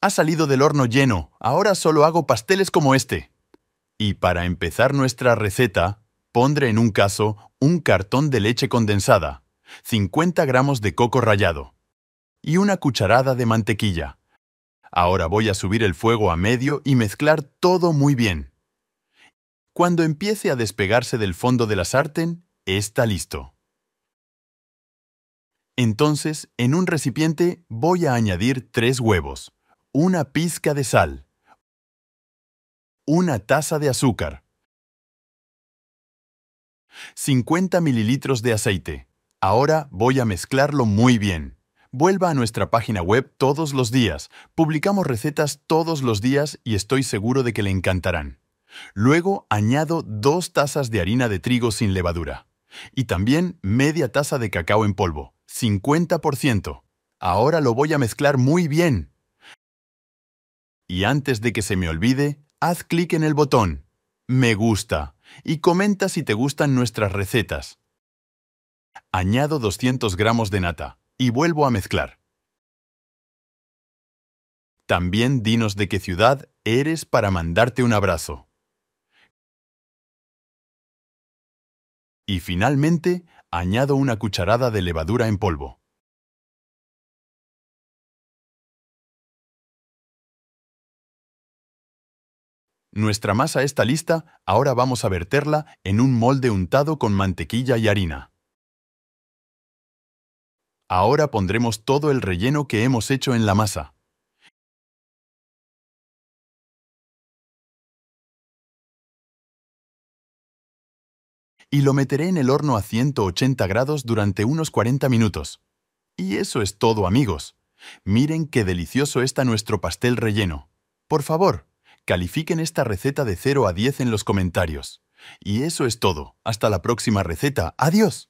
Ha salido del horno lleno, ahora solo hago pasteles como este. Y para empezar nuestra receta, pondré en un caso un cartón de leche condensada, 50 gramos de coco rallado y una cucharada de mantequilla. Ahora voy a subir el fuego a medio y mezclar todo muy bien. Cuando empiece a despegarse del fondo de la sartén, está listo. Entonces, en un recipiente voy a añadir tres huevos una pizca de sal, una taza de azúcar, 50 mililitros de aceite. Ahora voy a mezclarlo muy bien. Vuelva a nuestra página web todos los días. Publicamos recetas todos los días y estoy seguro de que le encantarán. Luego añado dos tazas de harina de trigo sin levadura. Y también media taza de cacao en polvo, 50%. Ahora lo voy a mezclar muy bien. Y antes de que se me olvide, haz clic en el botón Me gusta y comenta si te gustan nuestras recetas. Añado 200 gramos de nata y vuelvo a mezclar. También dinos de qué ciudad eres para mandarte un abrazo. Y finalmente, añado una cucharada de levadura en polvo. Nuestra masa está lista, ahora vamos a verterla en un molde untado con mantequilla y harina. Ahora pondremos todo el relleno que hemos hecho en la masa. Y lo meteré en el horno a 180 grados durante unos 40 minutos. Y eso es todo, amigos. Miren qué delicioso está nuestro pastel relleno. Por favor, Califiquen esta receta de 0 a 10 en los comentarios. Y eso es todo. Hasta la próxima receta. ¡Adiós!